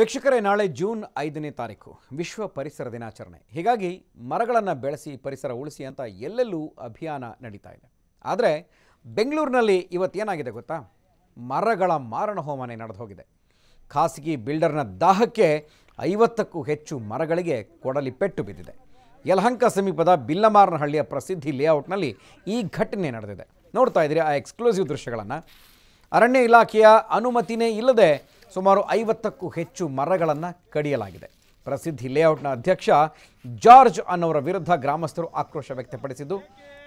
ವೀಕ್ಷಕರೇ ನಾಳೆ ಜೂನ್ ಐದನೇ ತಾರೀಕು ವಿಶ್ವ ಪರಿಸರ ದಿನಾಚರಣೆ ಹೀಗಾಗಿ ಮರಗಳನ್ನು ಬೆಳೆಸಿ ಪರಿಸರ ಉಳಿಸಿ ಅಂತ ಎಲ್ಲೆಲ್ಲೂ ಅಭಿಯಾನ ನಡೀತಾ ಇದೆ ಆದರೆ ಬೆಂಗಳೂರಿನಲ್ಲಿ ಇವತ್ತೇನಾಗಿದೆ ಗೊತ್ತಾ ಮರಗಳ ಮಾರಣ ಹೋಮನೆ ನಡೆದು ಹೋಗಿದೆ ಖಾಸಗಿ ಬಿಲ್ಡರ್ನ ದಾಹಕ್ಕೆ ಐವತ್ತಕ್ಕೂ ಹೆಚ್ಚು ಮರಗಳಿಗೆ ಕೊಡಲಿ ಪೆಟ್ಟು ಬಿದ್ದಿದೆ ಯಲಹಂಕ ಸಮೀಪದ ಬಿಲ್ಲಮಾರನಹಳ್ಳಿಯ ಪ್ರಸಿದ್ಧಿ ಲೇಔಟ್ನಲ್ಲಿ ಈ ಘಟನೆ ನಡೆದಿದೆ ನೋಡ್ತಾ ಇದ್ದೀರಿ ಆ ಎಕ್ಸ್ಕ್ಲೂಸಿವ್ ದೃಶ್ಯಗಳನ್ನು ಅರಣ್ಯ ಇಲಾಖೆಯ ಅನುಮತಿನೇ ಇಲ್ಲದೆ ಸುಮಾರು ಐವತ್ತಕ್ಕೂ ಹೆಚ್ಚು ಮರಗಳನ್ನು ಕಡಿಯಲಾಗಿದೆ ಪ್ರಸಿದ್ಧಿ ಲೇಔಟ್ನ ಅಧ್ಯಕ್ಷ ಜಾರ್ಜ್ ಅನ್ನೋರ ವಿರುದ್ಧ ಗ್ರಾಮಸ್ಥರು ಆಕ್ರೋಶ ವ್ಯಕ್ತಪಡಿಸಿದ್ದು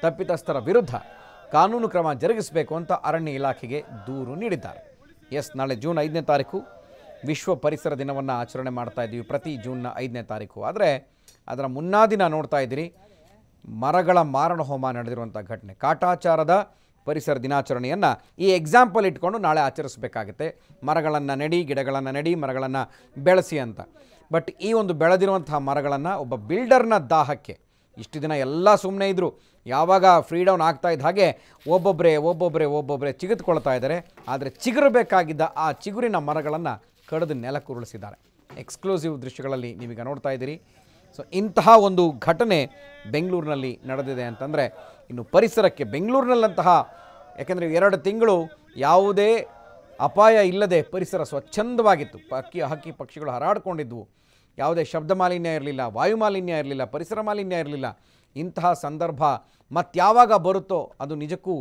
ತಪ್ಪಿತಸ್ಥರ ವಿರುದ್ಧ ಕಾನೂನು ಕ್ರಮ ಜರುಗಿಸಬೇಕು ಅಂತ ಅರಣ್ಯ ಇಲಾಖೆಗೆ ದೂರು ನೀಡಿದ್ದಾರೆ ಎಸ್ ನಾಳೆ ಜೂನ್ ಐದನೇ ತಾರೀಕು ವಿಶ್ವ ಪರಿಸರ ದಿನವನ್ನು ಆಚರಣೆ ಮಾಡ್ತಾ ಇದ್ದೀವಿ ಪ್ರತಿ ಜೂನ್ನ ಐದನೇ ತಾರೀಕು ಆದರೆ ಅದರ ಮುನ್ನಾದಿನ ನೋಡ್ತಾ ಇದ್ದೀರಿ ಮರಗಳ ಮಾರಣ ಹೋಮ ನಡೆದಿರುವಂಥ ಘಟನೆ ಕಾಟಾಚಾರದ ಪರಿಸರ ದಿನಾಚರಣೆಯನ್ನು ಈ ಎಕ್ಸಾಂಪಲ್ ಇಟ್ಕೊಂಡು ನಾಳೆ ಆಚರಿಸಬೇಕಾಗುತ್ತೆ ಮರಗಳನ್ನು ನಡಿ ಗಿಡಗಳನ್ನು ನೆಡಿ ಮರಗಳನ್ನು ಬೆಳೆಸಿ ಅಂತ ಬಟ್ ಈ ಒಂದು ಬೆಳೆದಿರುವಂತಹ ಮರಗಳನ್ನು ಒಬ್ಬ ಬಿಲ್ಡರ್ನ ದಾಹಕ್ಕೆ ಇಷ್ಟು ದಿನ ಎಲ್ಲ ಸುಮ್ಮನೆ ಇದ್ದರು ಯಾವಾಗ ಫ್ರೀಡೌನ್ ಆಗ್ತಾ ಇದ್ದ ಹಾಗೆ ಒಬ್ಬೊಬ್ಬರೇ ಒಬ್ಬೊಬ್ಬರೇ ಒಬ್ಬೊಬ್ಬರೇ ಚಿಗಿದುಕೊಳ್ತಾ ಇದ್ದಾರೆ ಆದರೆ ಚಿಗುರಬೇಕಾಗಿದ್ದ ಆ ಚಿಗುರಿನ ಮರಗಳನ್ನು ಕಡಿದು ನೆಲಕ್ಕುರುಳಿಸಿದ್ದಾರೆ ಎಕ್ಸ್ಕ್ಲೂಸಿವ್ ದೃಶ್ಯಗಳಲ್ಲಿ ನೀವೀಗ ನೋಡ್ತಾ ಇದ್ದೀರಿ ಸೊ ಇಂತಹ ಒಂದು ಘಟನೆ ಬೆಂಗಳೂರಿನಲ್ಲಿ ನಡೆದಿದೆ ಅಂತಂದರೆ ಇನ್ನು ಪರಿಸರಕ್ಕೆ ಬೆಂಗಳೂರಿನಲ್ಲಂತಹ ಯಾಕೆಂದರೆ ಎರಡು ತಿಂಗಳು ಯಾವುದೇ ಅಪಾಯ ಇಲ್ಲದೆ ಪರಿಸರ ಸ್ವಚ್ಛಂದವಾಗಿತ್ತು ಹಕ್ಕಿ ಹಕ್ಕಿ ಪಕ್ಷಿಗಳು ಹರಾಡ್ಕೊಂಡಿದ್ವು ಯಾವುದೇ ಶಬ್ದ ಮಾಲಿನ್ಯ ಇರಲಿಲ್ಲ ವಾಯು ಮಾಲಿನ್ಯ ಇರಲಿಲ್ಲ ಪರಿಸರ ಮಾಲಿನ್ಯ ಇರಲಿಲ್ಲ ಇಂತಹ ಸಂದರ್ಭ ಮತ್ತಾವಾಗ ಬರುತ್ತೋ ಅದು ನಿಜಕ್ಕೂ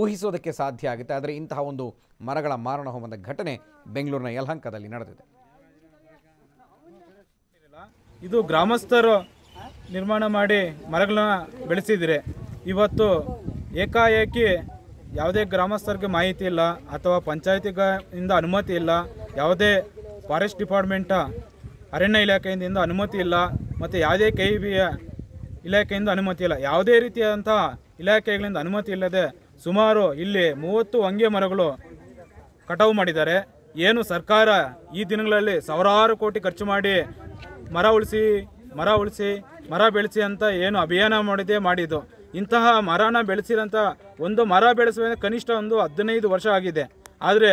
ಊಹಿಸೋದಕ್ಕೆ ಸಾಧ್ಯ ಆಗುತ್ತೆ ಆದರೆ ಇಂತಹ ಒಂದು ಮರಗಳ ಮಾರಣ ಹೋಮದ ಘಟನೆ ಬೆಂಗಳೂರಿನ ಯಲಹಂಕದಲ್ಲಿ ನಡೆದಿದೆ ಇದು ಗ್ರಾಮಸ್ಥರು ನಿರ್ಮಾಣ ಮಾಡಿ ಮರಗಳನ್ನ ಬೆಳೆಸಿದರೆ ಇವತ್ತು ಏಕಾಏಕಿ ಯಾವುದೇ ಗ್ರಾಮಸ್ಥರಿಗೆ ಮಾಹಿತಿ ಇಲ್ಲ ಅಥವಾ ಪಂಚಾಯತಿಗಿಂದ ಅನುಮತಿ ಇಲ್ಲ ಯಾವುದೇ ಫಾರೆಸ್ಟ್ ಡಿಪಾರ್ಟ್ಮೆಂಟ ಅರಣ್ಯ ಇಲಾಖೆಯಿಂದ ಅನುಮತಿ ಇಲ್ಲ ಮತ್ತು ಯಾವುದೇ ಕೆ ಬಿ ಇಲಾಖೆಯಿಂದ ಅನುಮತಿ ಇಲ್ಲ ಯಾವುದೇ ರೀತಿಯಾದಂಥ ಇಲಾಖೆಗಳಿಂದ ಅನುಮತಿ ಇಲ್ಲದೆ ಸುಮಾರು ಇಲ್ಲಿ ಮೂವತ್ತು ಹಂಗೆ ಮರಗಳು ಕಟಾವು ಮಾಡಿದ್ದಾರೆ ಏನು ಸರ್ಕಾರ ಈ ದಿನಗಳಲ್ಲಿ ಸಾವಿರಾರು ಕೋಟಿ ಖರ್ಚು ಮಾಡಿ ಮರ ಉಳಿಸಿ ಮರ ಉಳಿಸಿ ಮರ ಬೆಳೆಸಿ ಅಂತ ಏನು ಅಭಿಯಾನ ಮಾಡಿದೆ ಮಾಡಿದ್ದು ಇಂತಹ ಮರನ ಬೆಳೆಸಿದಂಥ ಒಂದು ಮರ ಬೆಳೆಸುವ ಕನಿಷ್ಠ ಒಂದು ಹದಿನೈದು ವರ್ಷ ಆಗಿದೆ ಆದರೆ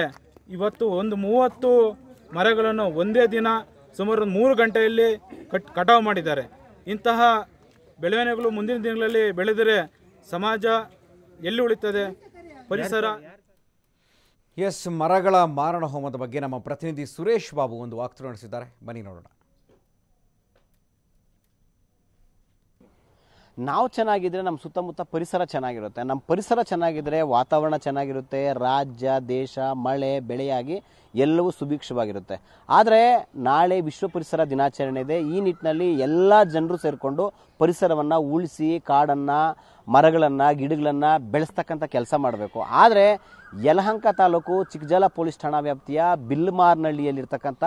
ಇವತ್ತು ಒಂದು ಮೂವತ್ತು ಮರಗಳನ್ನು ಒಂದೇ ದಿನ ಸುಮಾರು ಮೂರು ಗಂಟೆಯಲ್ಲಿ ಕಟ್ ಕಟಾವು ಮಾಡಿದ್ದಾರೆ ಇಂತಹ ಬೆಳವಣಿಗೆಗಳು ಮುಂದಿನ ದಿನಗಳಲ್ಲಿ ಬೆಳೆದರೆ ಸಮಾಜ ಎಲ್ಲಿ ಉಳಿತದೆ ಪರಿಸರ ಎಸ್ ಮರಗಳ ಮಾರಣ ಹೋಮದ ಬಗ್ಗೆ ನಮ್ಮ ಪ್ರತಿನಿಧಿ ಸುರೇಶ್ ಬಾಬು ಒಂದು ವಾಕ್ತು ನಡೆಸಿದ್ದಾರೆ ಬನ್ನಿ ನೋಡೋಣ ನಾವು ಚೆನ್ನಾಗಿದ್ರೆ ನಮ್ಮ ಸುತ್ತಮುತ್ತ ಪರಿಸರ ಚೆನ್ನಾಗಿರುತ್ತೆ ನಮ್ಮ ಪರಿಸರ ಚೆನ್ನಾಗಿದ್ರೆ ವಾತಾವರಣ ಚೆನ್ನಾಗಿರುತ್ತೆ ರಾಜ್ಯ ದೇಶ ಮಳೆ ಬೆಳೆಯಾಗಿ ಎಲ್ಲವೂ ಸುಭಿಕ್ಷವಾಗಿರುತ್ತೆ ಆದರೆ ನಾಳೆ ವಿಶ್ವ ಪರಿಸರ ದಿನಾಚರಣೆ ಇದೆ ಈ ನಿಟ್ಟಿನಲ್ಲಿ ಎಲ್ಲ ಜನರು ಸೇರಿಕೊಂಡು ಪರಿಸರವನ್ನು ಉಳಿಸಿ ಕಾಡನ್ನು ಮರಗಳನ್ನು ಗಿಡಗಳನ್ನು ಬೆಳೆಸ್ತಕ್ಕಂಥ ಕೆಲಸ ಮಾಡಬೇಕು ಆದರೆ ಯಲಹಂಕ ತಾಲೂಕು ಚಿಕ್ಕಜಾಲ ಪೊಲೀಸ್ ಠಾಣಾ ವ್ಯಾಪ್ತಿಯ ಬಿಲ್ಮಾರ್ನಹಳ್ಳಿಯಲ್ಲಿರ್ತಕ್ಕಂಥ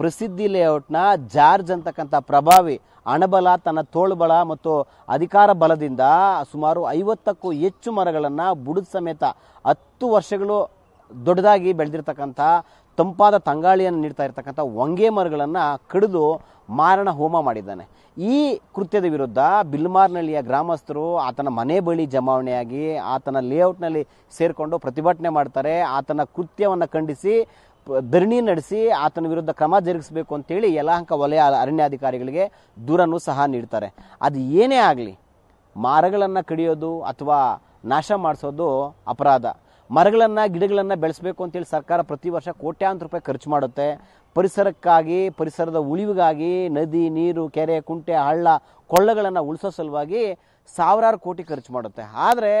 ಪ್ರಸಿದ್ಧಿ ಲೇಔಟ್ನ ಜಾರ್ಜ್ ಅಂತಕ್ಕಂಥ ಪ್ರಭಾವಿ ಹಣಬಲ ತನ್ನ ತೋಳ್ಬಲ ಮತ್ತು ಅಧಿಕಾರ ಬಲದಿಂದ ಸುಮಾರು ಐವತ್ತಕ್ಕೂ ಹೆಚ್ಚು ಮರಗಳನ್ನು ಬುಡದ ಸಮೇತ ಹತ್ತು ವರ್ಷಗಳು ದೊಡ್ಡದಾಗಿ ಬೆಳೆದಿರ್ತಕ್ಕಂಥ ತಂಪಾದ ತಂಗಾಳಿಯನ್ನು ನೀಡ್ತಾ ಇರ್ತಕ್ಕಂಥ ವಂಗೆ ಮರಗಳನ್ನು ಕಡಿದು ಮಾರಣ ಹೋಮ ಮಾಡಿದ್ದಾನೆ ಈ ಕೃತ್ಯದ ವಿರುದ್ಧ ಬಿಲ್ಮಾರ್ನಳ್ಳಿಯ ಗ್ರಾಮಸ್ಥರು ಆತನ ಮನೆ ಬಳಿ ಜಮಾವಣೆಯಾಗಿ ಆತನ ಲೇಔಟ್ನಲ್ಲಿ ಸೇರಿಕೊಂಡು ಪ್ರತಿಭಟನೆ ಮಾಡ್ತಾರೆ ಆತನ ಕೃತ್ಯವನ್ನು ಖಂಡಿಸಿ ಧರಣಿ ನಡೆಸಿ ಆತನ ವಿರುದ್ಧ ಕ್ರಮ ಜರುಗಿಸಬೇಕು ಅಂತೇಳಿ ಯಲಹಂಕ ವಲಯ ಅರಣ್ಯಾಧಿಕಾರಿಗಳಿಗೆ ದೂರನ್ನು ಸಹ ನೀಡ್ತಾರೆ ಅದು ಏನೇ ಆಗಲಿ ಮರಗಳನ್ನು ಕಡಿಯೋದು ಅಥವಾ ನಾಶ ಮಾಡಿಸೋದು ಅಪರಾಧ ಮರಗಳನ್ನು ಗಿಡಗಳನ್ನು ಬೆಳೆಸಬೇಕು ಅಂತೇಳಿ ಸರ್ಕಾರ ಪ್ರತಿ ವರ್ಷ ಕೋಟ್ಯಾಂತರ ರೂಪಾಯಿ ಖರ್ಚು ಮಾಡುತ್ತೆ ಪರಿಸರಕ್ಕಾಗಿ ಪರಿಸರದ ಉಳಿವಿಗಾಗಿ ನದಿ ನೀರು ಕೆರೆ ಕುಂಟೆ ಹಳ್ಳ ಕೊಳ್ಳಗಳನ್ನು ಉಳಿಸೋ ಸಲುವಾಗಿ ಸಾವಿರಾರು ಕೋಟಿ ಖರ್ಚು ಮಾಡುತ್ತೆ ಆದರೆ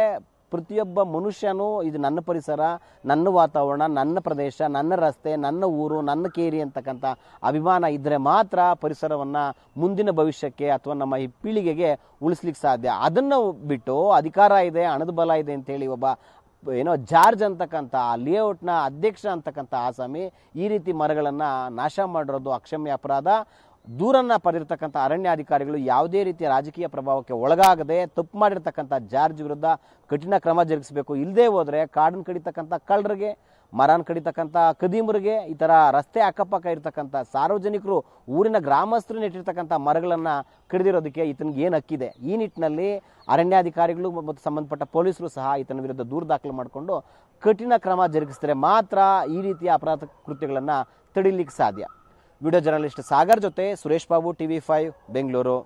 ಪ್ರತಿಯೊಬ್ಬ ಮನುಷ್ಯನೂ ಇದು ನನ್ನ ಪರಿಸರ ನನ್ನ ವಾತಾವರಣ ನನ್ನ ಪ್ರದೇಶ ನನ್ನ ರಸ್ತೆ ನನ್ನ ಊರು ನನ್ನ ಕೇರಿ ಅಂತಕ್ಕಂಥ ಅಭಿಮಾನ ಇದ್ದರೆ ಮಾತ್ರ ಪರಿಸರವನ್ನು ಮುಂದಿನ ಭವಿಷ್ಯಕ್ಕೆ ಅಥವಾ ನಮ್ಮ ಈ ಪೀಳಿಗೆಗೆ ಉಳಿಸ್ಲಿಕ್ಕೆ ಸಾಧ್ಯ ಅದನ್ನು ಬಿಟ್ಟು ಅಧಿಕಾರ ಇದೆ ಹಣದ ಬಲ ಇದೆ ಅಂತೇಳಿ ಒಬ್ಬ ಏನೋ ಜಾರ್ಜ್ ಅಂತಕ್ಕಂಥ ಲೇಔಟ್ನ ಅಧ್ಯಕ್ಷ ಅಂತಕ್ಕಂಥ ಆಸಾಮಿ ಈ ರೀತಿ ಮರಗಳನ್ನು ನಾಶ ಮಾಡಿರೋದು ಅಕ್ಷಮ್ಯ ಅಪರಾಧ ದೂರನ್ನು ಪಡೆದಿರ್ತಕ್ಕಂಥ ಅರಣ್ಯಾಧಿಕಾರಿಗಳು ಯಾವುದೇ ರೀತಿಯ ರಾಜಕೀಯ ಪ್ರಭಾವಕ್ಕೆ ಒಳಗಾಗದೆ ತಪ್ಪು ಮಾಡಿರ್ತಕ್ಕಂಥ ಜಾರ್ಜ್ ವಿರುದ್ಧ ಕಠಿಣ ಕ್ರಮ ಜರುಗಿಸಬೇಕು ಇಲ್ಲದೇ ಹೋದರೆ ಕಾಡನ್ನು ಕಡಿತಕ್ಕಂಥ ಕಳ್ಳರಿಗೆ ಮರನ ಕಡಿತಕ್ಕಂಥ ಕದೀಮರಿಗೆ ಈ ಥರ ರಸ್ತೆ ಅಕ್ಕಪಕ್ಕ ಇರತಕ್ಕಂಥ ಸಾರ್ವಜನಿಕರು ಊರಿನ ಗ್ರಾಮಸ್ಥರು ನೆಟ್ಟಿರ್ತಕ್ಕಂಥ ಮರಗಳನ್ನು ಕಡಿದಿರೋದಕ್ಕೆ ಈತನಿಗೆ ಏನು ಹಕ್ಕಿದೆ ಈ ನಿಟ್ಟಿನಲ್ಲಿ ಅರಣ್ಯಾಧಿಕಾರಿಗಳು ಮತ್ತು ಸಂಬಂಧಪಟ್ಟ ಪೊಲೀಸರು ಸಹ ಈತನ ವಿರುದ್ಧ ದೂರು ದಾಖಲು ಮಾಡಿಕೊಂಡು ಕಠಿಣ ಕ್ರಮ ಜರುಗಿಸಿದರೆ ಮಾತ್ರ ಈ ರೀತಿಯ ಅಪರಾಧ ಕೃತ್ಯಗಳನ್ನು ತಡಿಲಿಕ್ಕೆ ಸಾಧ್ಯ ವಿಡಿಯೋ ಜರ್ನಲಿಸ್ಟ್ ಸಾಗರ್ ಜೊತೆ ಸುರೇಶ್ ಬಾಬು ಟಿವಿ ಫೈವ್ ಬೆಂಗಳೂರು